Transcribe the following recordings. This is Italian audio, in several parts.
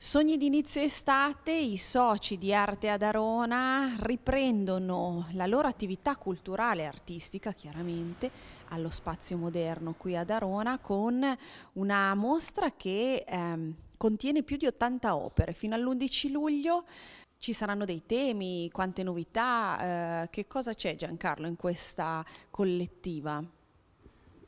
Sogni d'inizio estate, i soci di Arte ad Arona riprendono la loro attività culturale e artistica, chiaramente, allo spazio moderno qui ad Arona con una mostra che ehm, contiene più di 80 opere. Fino all'11 luglio ci saranno dei temi, quante novità, eh, che cosa c'è Giancarlo in questa collettiva?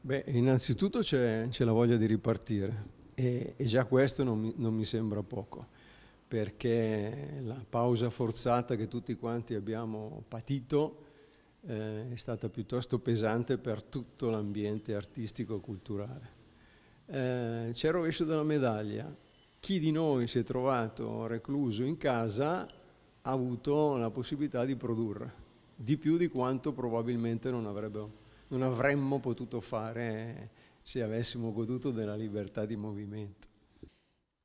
Beh, innanzitutto c'è la voglia di ripartire e, e già questo non mi, non mi sembra poco, perché la pausa forzata che tutti quanti abbiamo patito eh, è stata piuttosto pesante per tutto l'ambiente artistico e culturale. Eh, c'è il rovescio della medaglia. Chi di noi si è trovato recluso in casa ha avuto la possibilità di produrre, di più di quanto probabilmente non, avrebbe, non avremmo potuto fare se avessimo goduto della libertà di movimento.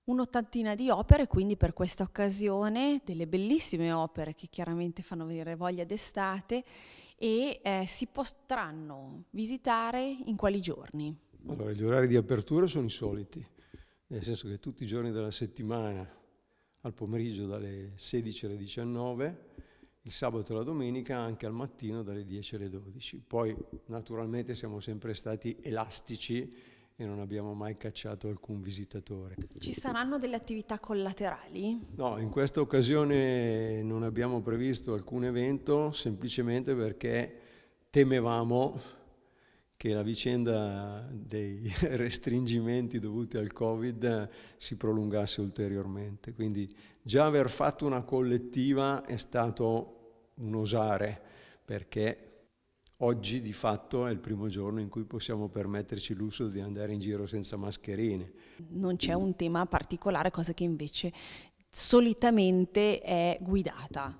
Un'ottantina di opere, quindi per questa occasione delle bellissime opere che chiaramente fanno venire voglia d'estate e eh, si potranno visitare in quali giorni? Allora, gli orari di apertura sono i soliti, nel senso che tutti i giorni della settimana al pomeriggio dalle 16 alle 19 il sabato e la domenica anche al mattino dalle 10 alle 12. Poi naturalmente siamo sempre stati elastici e non abbiamo mai cacciato alcun visitatore. Ci saranno delle attività collaterali? No, in questa occasione non abbiamo previsto alcun evento semplicemente perché temevamo che la vicenda dei restringimenti dovuti al Covid si prolungasse ulteriormente. Quindi già aver fatto una collettiva è stato un osare, perché oggi di fatto è il primo giorno in cui possiamo permetterci il lusso di andare in giro senza mascherine. Non c'è un tema particolare, cosa che invece solitamente è guidata.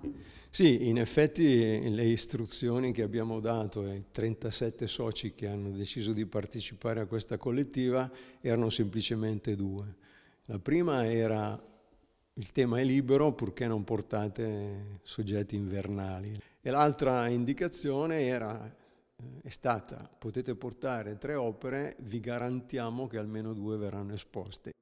Sì, in effetti le istruzioni che abbiamo dato ai 37 soci che hanno deciso di partecipare a questa collettiva erano semplicemente due. La prima era il tema è libero purché non portate soggetti invernali. E l'altra indicazione era, eh, è stata, potete portare tre opere, vi garantiamo che almeno due verranno esposte.